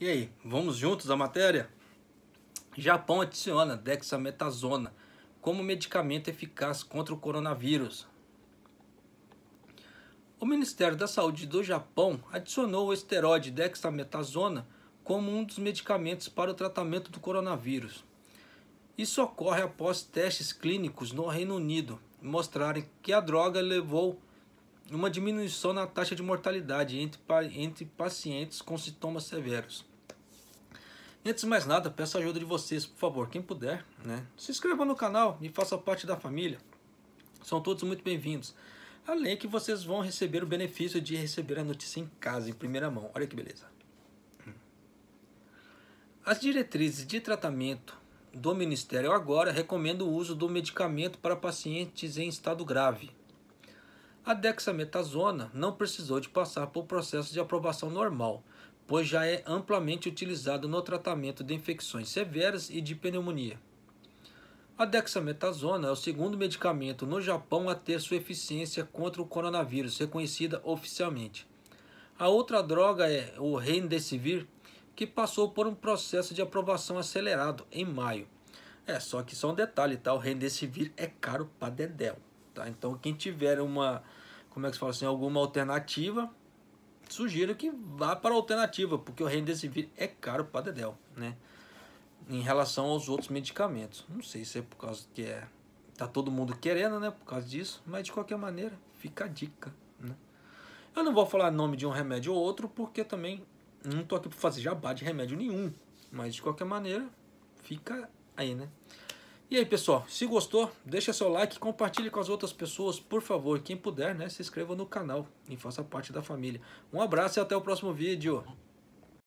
E aí, vamos juntos à matéria? Japão adiciona dexametasona como medicamento eficaz contra o coronavírus. O Ministério da Saúde do Japão adicionou o esteroide dexametasona como um dos medicamentos para o tratamento do coronavírus. Isso ocorre após testes clínicos no Reino Unido mostrarem que a droga levou uma diminuição na taxa de mortalidade entre, entre pacientes com sintomas severos. Antes de mais nada, peço a ajuda de vocês, por favor, quem puder, né? Se inscreva no canal e faça parte da família. São todos muito bem-vindos. Além que vocês vão receber o benefício de receber a notícia em casa, em primeira mão. Olha que beleza. As diretrizes de tratamento do Ministério agora recomendam o uso do medicamento para pacientes em estado grave, a dexametasona não precisou de passar por processo de aprovação normal, pois já é amplamente utilizado no tratamento de infecções severas e de pneumonia. A dexametasona é o segundo medicamento no Japão a ter sua eficiência contra o coronavírus reconhecida oficialmente. A outra droga é o Remdesivir, que passou por um processo de aprovação acelerado em maio. É, só que só um detalhe, tá? O Remdesivir é caro para dedéu. Tá? Então, quem tiver uma, como é que se fala assim, alguma alternativa, sugiro que vá para a alternativa, porque o Remdesivir é caro para Dedel, né? Em relação aos outros medicamentos. Não sei se é por causa que é tá todo mundo querendo, né, por causa disso, mas de qualquer maneira, fica a dica, né? Eu não vou falar nome de um remédio ou outro, porque também não tô aqui para fazer jabá de remédio nenhum, mas de qualquer maneira, fica aí, né? E aí, pessoal, se gostou, deixa seu like, compartilhe com as outras pessoas, por favor. Quem puder, né, se inscreva no canal e faça parte da família. Um abraço e até o próximo vídeo.